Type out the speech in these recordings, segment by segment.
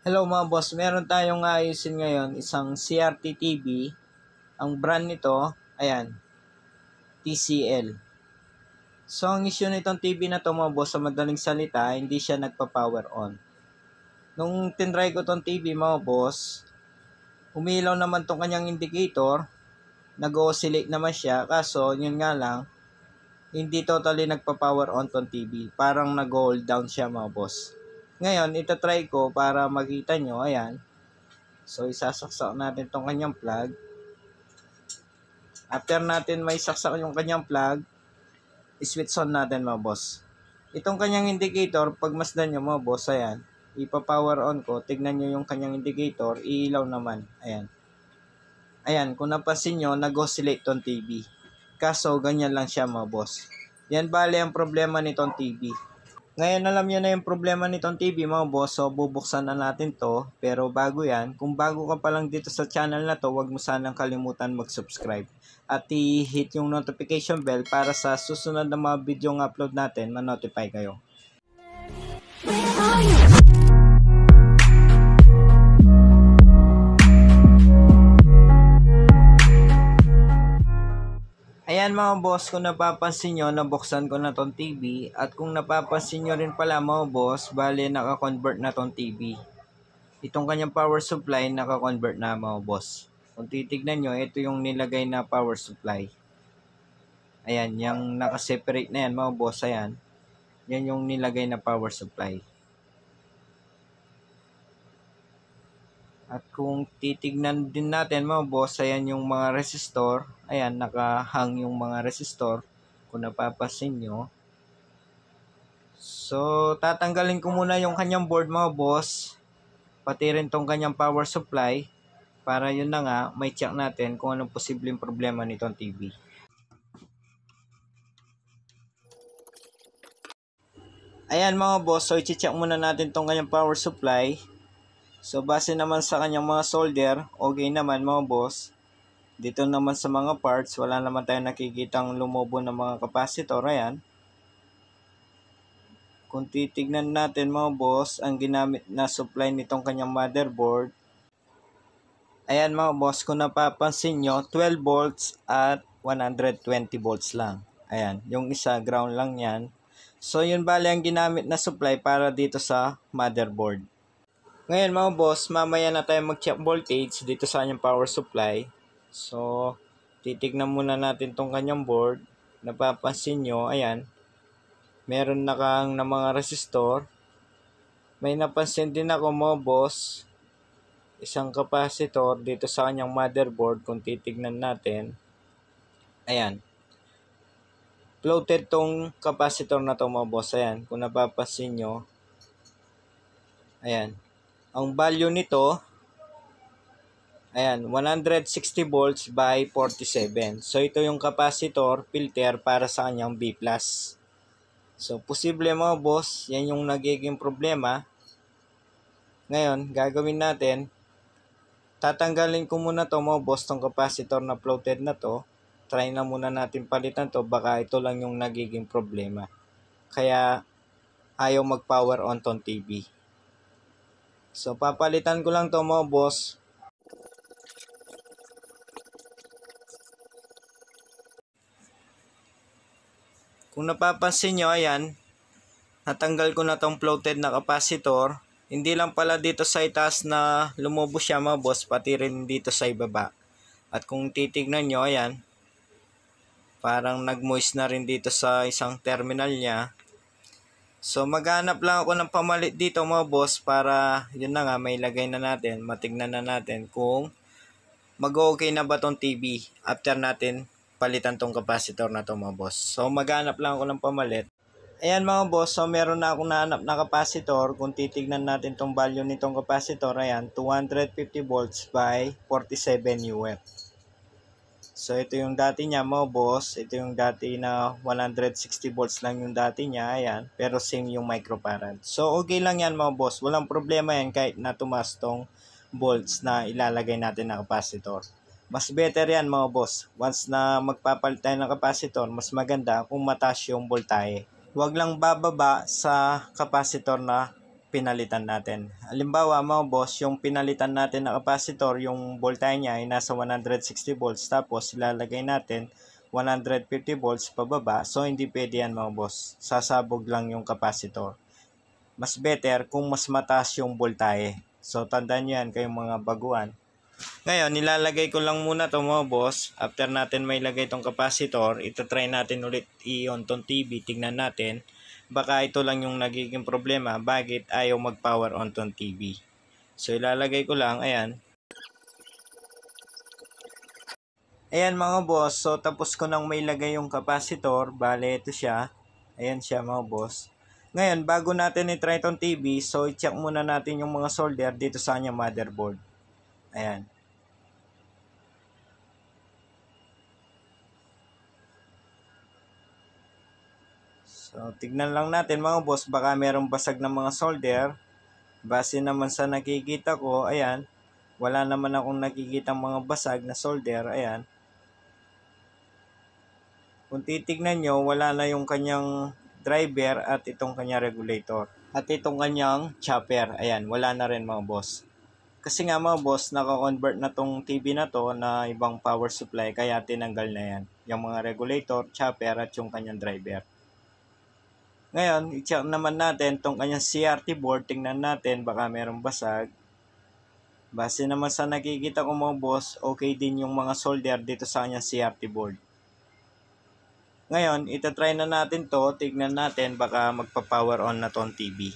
Hello mga boss, meron tayong ayusin ngayon, isang CRT TV. Ang brand nito, ayan, TCL. So ang issue nitong TV na to mga boss, sa madaling salita, hindi siya nagpa-power on. Nung tinry ko tong TV mga boss, umilaw naman tong kanyang indicator, nag-oscillate naman siya, kaso yun nga lang, hindi totally nagpa-power on tong TV. Parang nag-hold down siya mga boss. Ngayon, itatry ko para makita nyo. Ayan. So, isasaksak natin itong kanyang plug. After natin may saksak yung kanyang plug, switch on natin mga boss. Itong kanyang indicator, pag masdan nyo mga boss, ayan. Ipa-power on ko, tignan nyo yung kanyang indicator, iilaw naman. Ayan. Ayan, kung napansin nyo, nag-oscillate tong TV. Kaso, ganyan lang siya mga boss. Yan bale ang problema nitong TV. Ngayon alam nyo na yung problema nitong TV mga boss, so bubuksan na natin to. Pero bago yan, kung bago ka pa lang dito sa channel na to, huwag mo sanang kalimutan mag-subscribe. At i-hit yung notification bell para sa susunod na mga video ng upload natin, manotify kayo. Where are you? Ayan mga boss, kung napapansin nyo, nabuksan ko na tong TV. At kung napapansin nyo rin pala mga boss, bale naka-convert na tong TV. Itong kanyang power supply, naka-convert na mga boss. Kung titignan nyo, ito yung nilagay na power supply. Ayan, yung naka-separate na yan mga boss, ayan. Yan yung nilagay na power supply. At kung titignan din natin mga boss, ayan yung mga resistor ayan, nakahang yung mga resistor, kung napapasin nyo. So, tatanggalin ko muna yung kanyang board mga boss, pati rin tong kanyang power supply, para yun na nga, may check natin kung anong posibleng problema nitong TV. Ayan mga boss, so i-check muna natin tong kanyang power supply. So base naman sa kanyang mga solder, okay naman mga boss. Dito naman sa mga parts, wala naman tayong nakikitang lumobo ng mga kapasitor. Ayan. Kung titignan natin mga boss, ang ginamit na supply nitong kanyang motherboard. Ayan mga boss, kung napapansin nyo, 12 volts at 120 volts lang. Ayan, yung isa ground lang yan. So yun bali ang ginamit na supply para dito sa motherboard. Ngayon mga boss, mamaya na tayo mag-check voltage dito sa anyang power supply. So, titignan muna natin tong kanyang board. Napapansin nyo, ayan, meron na kang na mga resistor. May napansin din ako mo, boss, isang capacitor dito sa kanyang motherboard kung titignan natin. Ayan. Floated tong capacitor na to mo, boss. Ayan, kung napapansin nyo. Ayan. Ang value nito, Ayan, 160 volts by 47. So, ito yung capacitor filter para sa kanyang B+. So, posible mga boss, yan yung nagiging problema. Ngayon, gagawin natin, tatanggalin ko muna to mo, boss, tong capacitor na floated na to. Try na muna natin palitan to, baka ito lang yung nagiging problema. Kaya, ayaw mag-power on tong TV. So, papalitan ko lang to mo, boss Kung napapansin nyo, ayan, natanggal ko na tong floated na capacitor. Hindi lang pala dito sa itaas na lumubos siya mga boss, pati rin dito sa ibaba. At kung titignan nyo, ayan, parang nag-moist na rin dito sa isang terminal niya. So maghanap lang ako ng pamalit dito mga boss para yun na nga may lagay na natin, matignan na natin kung mag-okay na ba tong TV after natin palitan tong capacitor na to mga boss. So maghanap lang ako ng pamalit. Ayan mga boss, so meron na akong nahanap na capacitor. Kung titignan natin tong value nitong capacitor, ayan, 250 volts by 47 UF. So ito yung dati niya mga boss, ito yung dati na 160 volts lang yung dati niya, ayan, pero same yung microfarad. So okay lang yan mga boss, walang problema yan kahit na tumas tong volts na ilalagay natin na capacitor. Mas better yan mga boss. Once na magpapalit tayo ng kapasitor, mas maganda kung mataas yung voltage. Huwag lang bababa sa kapasitor na pinalitan natin. Halimbawa mga boss, yung pinalitan natin na kapasitor, yung voltage niya ay nasa 160 volts tapos ilalagay natin 150 volts pababa. So hindi pwede yan mga boss. Sasabog lang yung kapasitor. Mas better kung mas mataas yung voltage. So tandaan nyo yan kayong mga baguan. Ngayon, nilalagay ko lang muna to mga boss. After natin may lagay itong capacitor, ito try natin ulit i-on tong TV. Tingnan natin. Baka ito lang yung nagiging problema. Bakit ayaw mag-power on tong TV? So, ilalagay ko lang. Ayan. Ayan mga boss. So, tapos ko nang may lagay yung capacitor. Bale, ito siya. Ayan siya mga boss. Ngayon, bago natin i-try tong TV, so i-check muna natin yung mga solder dito sa kanya motherboard. Ayan. So, tignan lang natin mga boss, baka merong basag ng mga solder. Base naman sa nakikita ko, ayan, wala naman akong nakikita mga basag na solder, ayan. Kung titignan nyo, wala na yung kanyang driver at itong kanyang regulator. At itong kanyang chopper, ayan, wala na rin mga boss. Kasi nga mga boss, naka-convert na tong TV na to na ibang power supply kaya tinanggal na yan. Yung mga regulator, chopper at yung kanyang driver. Ngayon, i-check naman natin tong kanyang CRT board. Tingnan natin baka merong basag. Base naman sa nakikita ko mga boss, okay din yung mga solder dito sa kanyang CRT board. Ngayon, itatry na natin to. Tingnan natin baka magpa-power on na tong TV.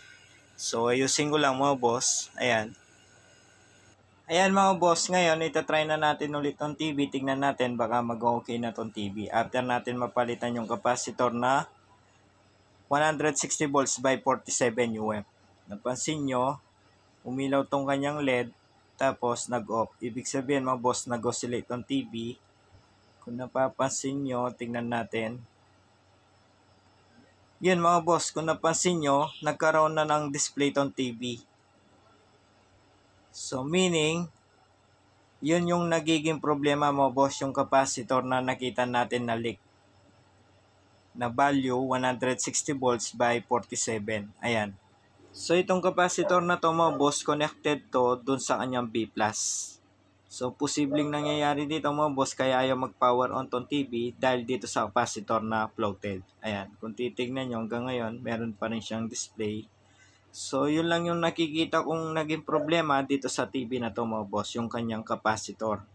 So, ayusin ko lang mga boss. Ayan. Ayan mga boss, ngayon try na natin ulit tong TV. Tingnan natin baka mag-okay na tong TV. After natin mapalitan yung capacitor na 160 volts by 47 UF. Napansin nyo, umilaw tong kanyang LED tapos nag-off. Ibig sabihin mga boss, nag-oscillate tong TV. Kung napapansin nyo, tingnan natin. Yun mga boss, kung napansin nyo, nagkaroon na ng display tong TV. So meaning, yun yung nagiging problema mo boss yung capacitor na nakita natin na leak na value 160 volts by 47. Ayan. So itong capacitor na to mo boss connected to dun sa kanyang B+. So posibleng nangyayari dito mo boss kaya ayaw mag power on tong TV dahil dito sa capacitor na floated. Ayan. Kung titignan nyo hanggang ngayon meron pa rin siyang display So, yun lang yung nakikita kong naging problema dito sa TV na to mga boss, yung kanyang capacitor.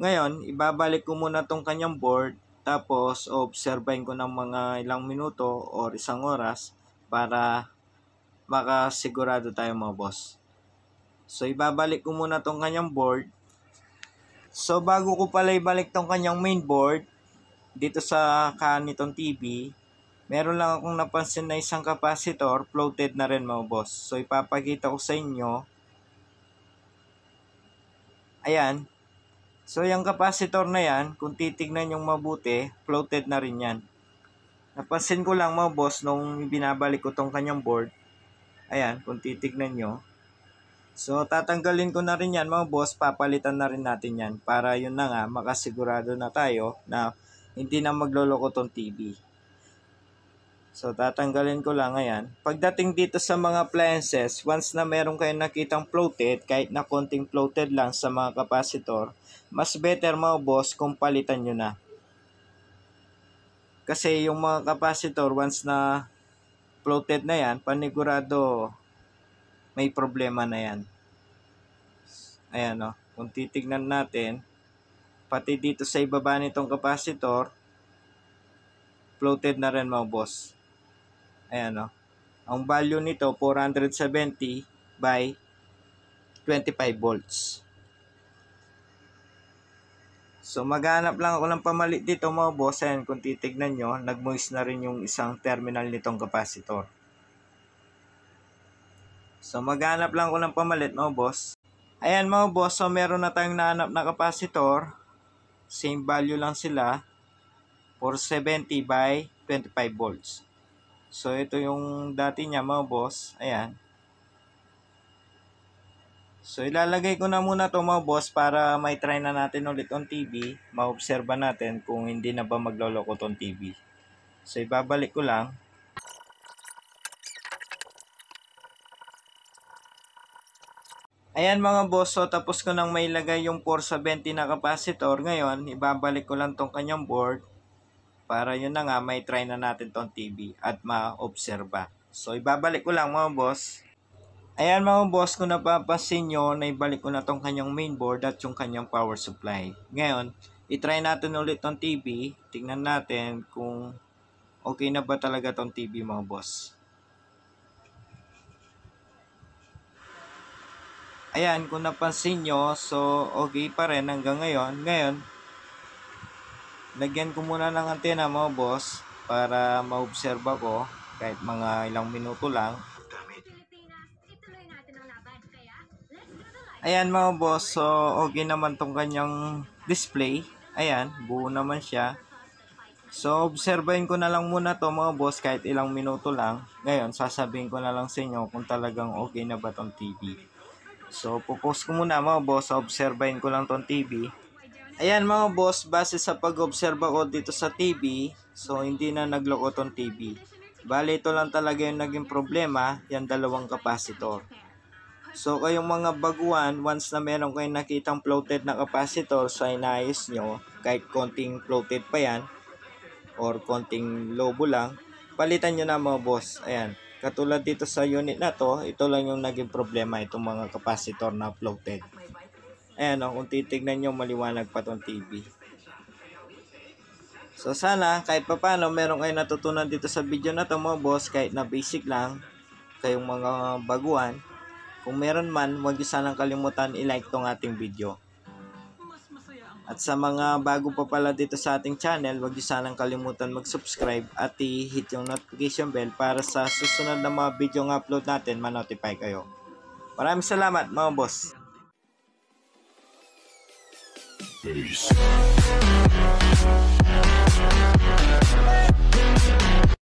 Ngayon, ibabalik ko muna tong kanyang board, tapos obserbahin ko ng mga ilang minuto or isang oras para makasigurado tayo mga boss. So, ibabalik ko muna tong kanyang board. So, bago ko pala ibalik tong kanyang main board, dito sa kanitong TV, meron lang akong napansin na isang capacitor, floated na rin mo, boss. So, ipapakita ko sa inyo. Ayan. So, yung capacitor na yan, kung titignan yung mabuti, floated na rin yan. Napansin ko lang mo, boss, nung binabalik ko tong kanyang board. Ayan, kung titignan nyo. So, tatanggalin ko na rin yan mga boss, papalitan na rin natin yan. Para yun na nga, makasigurado na tayo na hindi na magloloko tong TV. So, tatanggalin ko lang, ayan. Pagdating dito sa mga appliances, once na meron kayong nakitang floated, kahit na konting floated lang sa mga kapasitor, mas better mga boss kung palitan nyo na. Kasi yung mga kapasitor, once na floated na yan, panigurado may problema na yan. Ayan o, oh. kung titignan natin, pati dito sa ibaba nitong kapasitor, floated na rin mga boss. Ayan o. Oh. Ang value nito, 470 by 25 volts. So, maghanap lang ako ng pamalit dito mga boss. Ayan, kung titignan nyo, nag-moist na rin yung isang terminal nitong kapasitor. So, maghanap lang ako ng pamalit mga boss. Ayan mga boss, so meron na tayong nahanap na kapasitor. Same value lang sila. 470 by 25 volts. So, ito yung dati niya mga boss. Ayan. So, ilalagay ko na muna to mga boss para may try na natin ulit on TV. Maobserba natin kung hindi na ba magloloko tong TV. So, ibabalik ko lang. Ayan mga boss, so tapos ko nang mailagay yung 470 na capacitor. Ngayon, ibabalik ko lang tong kanyang board para yun na nga may try na natin tong TV at ma-obserba. So ibabalik ko lang mga boss. Ayan mga boss, kung napapansin nyo, naibalik ko na tong kanyang mainboard at yung kanyang power supply. Ngayon, itry natin ulit tong TV. Tingnan natin kung okay na ba talaga tong TV mga boss. Ayan, kung napansin nyo, so okay pa rin hanggang ngayon. Ngayon, lagyan ko muna ng antena mo boss para ma-observe ko kahit mga ilang minuto lang. Ayan mga boss, so okay naman tong kanyang display. Ayan, buo naman siya. So, obserbahin ko na lang muna to mga boss kahit ilang minuto lang. Ngayon, sasabihin ko na lang sa inyo kung talagang okay na ba tong TV. So, pupost ko muna mga boss, obserbahin ko lang tong TV. Ayan mga boss, base sa pag-obserba ko dito sa TV, so hindi na nagloko tong TV. Bale, ito lang talaga yung naging problema, yan dalawang kapasitor. So kayong mga baguan, once na meron kayong nakitang floated na kapasitor, so inayos nyo, kahit konting floated pa yan, or konting lobo lang, palitan nyo na mga boss. Ayan, katulad dito sa unit na to, ito lang yung naging problema, itong mga kapasitor na floated. Ayan o, oh, kung titignan nyo, maliwanag pa tong TV. So sana kahit papano meron kayong natutunan dito sa video na to mga boss kahit na basic lang kayong mga baguhan. Kung meron man, huwag sanang kalimutan i-like tong ating video. At sa mga bago pa pala dito sa ating channel, huwag sanang kalimutan mag-subscribe at i-hit yung notification bell para sa susunod na mga video ng upload natin, manotify kayo. Maraming salamat mga boss! Peace.